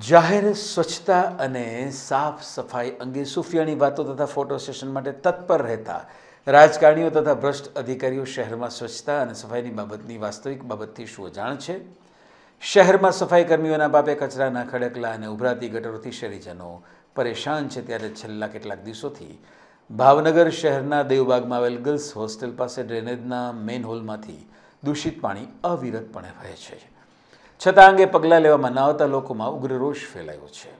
જાહેર સ્વચ્છતા અને સાફ સફાઈ અંગે સુફિયાની વાતો તથા ફોટો સેશન માટે તત્પર રહેતા રાજકારણીઓ તથા ભ્રષ્ટ અધિકારીઓ શહેરમાં સ્વચ્છતા અને સફાઈની બાબતની વાસ્તવિક બાબતથી શું જાણ છે શહેરમાં સફાઈ કર્મીઓના બાબે કચરાના ખડકલા અને ઉભરાતી ગટરોથી શહેરીજનો પરેશાન છે ત્યારે છેલ્લા કેટલાક દિવસોથી ભાવનગર શહેરના દેવબાગમાં આવેલ ગર્લ્સ હોસ્ટેલ પાસે ડ્રેનેજના મેઇન હોલમાંથી દૂષિત પાણી અવિરતપણે વહે છે છતાં અંગે પગલાં લેવામાં ન આવતા લોકોમાં ઉગ્ર રોષ ફેલાયો છે